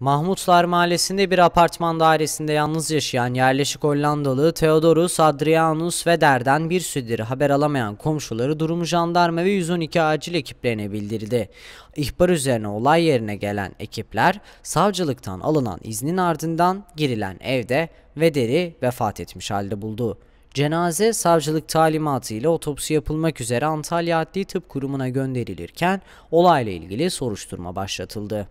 Mahmutlar Mahallesi'nde bir apartman dairesinde yalnız yaşayan yerleşik Hollandalı Theodorus Adrianus Veder'den bir süredir haber alamayan komşuları durumu jandarma ve 112 acil ekiplerine bildirdi. İhbar üzerine olay yerine gelen ekipler savcılıktan alınan iznin ardından girilen evde Veder'i vefat etmiş halde buldu. Cenaze savcılık talimatı ile otopsi yapılmak üzere Antalya Adli Tıp Kurumu'na gönderilirken olayla ilgili soruşturma başlatıldı.